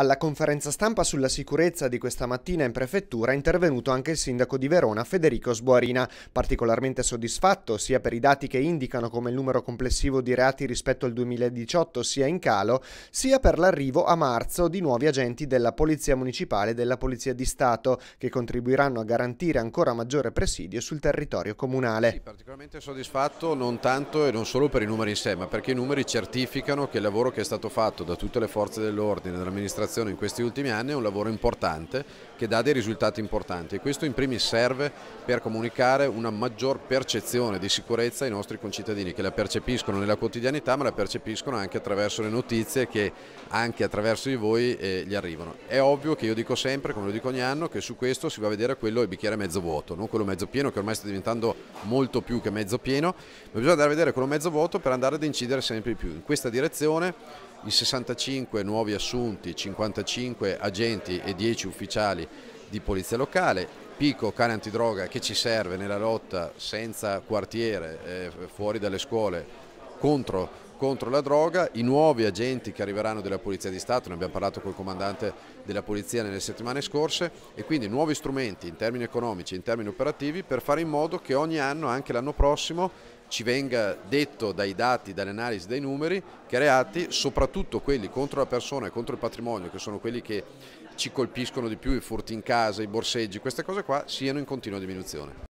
Alla conferenza stampa sulla sicurezza di questa mattina in prefettura è intervenuto anche il sindaco di Verona Federico Sboarina, particolarmente soddisfatto sia per i dati che indicano come il numero complessivo di reati rispetto al 2018 sia in calo, sia per l'arrivo a marzo di nuovi agenti della Polizia Municipale e della Polizia di Stato che contribuiranno a garantire ancora maggiore presidio sul territorio comunale. Sì, particolarmente soddisfatto non tanto e non solo per i numeri in sé, ma perché i numeri certificano che il lavoro che è stato fatto da tutte le forze dell'ordine, dall'amministrazione amministrazione in questi ultimi anni è un lavoro importante che dà dei risultati importanti e questo in primis serve per comunicare una maggior percezione di sicurezza ai nostri concittadini che la percepiscono nella quotidianità ma la percepiscono anche attraverso le notizie che anche attraverso di voi eh, gli arrivano. È ovvio che io dico sempre, come lo dico ogni anno, che su questo si va a vedere quello il bicchiere mezzo vuoto, non quello mezzo pieno che ormai sta diventando molto più che mezzo pieno, ma bisogna andare a vedere quello mezzo vuoto per andare ad incidere sempre di più. In questa direzione i 65 nuovi assunti, 50 55 agenti e 10 ufficiali di polizia locale, Pico, cane antidroga che ci serve nella lotta senza quartiere, eh, fuori dalle scuole, contro, contro, la droga, i nuovi agenti che arriveranno della Polizia di Stato, ne abbiamo parlato col comandante della Polizia nelle settimane scorse, e quindi nuovi strumenti in termini economici, in termini operativi, per fare in modo che ogni anno, anche l'anno prossimo, ci venga detto dai dati, dalle analisi, dai numeri che reati, soprattutto quelli contro la persona e contro il patrimonio, che sono quelli che ci colpiscono di più, i furti in casa, i borseggi, queste cose qua, siano in continua diminuzione.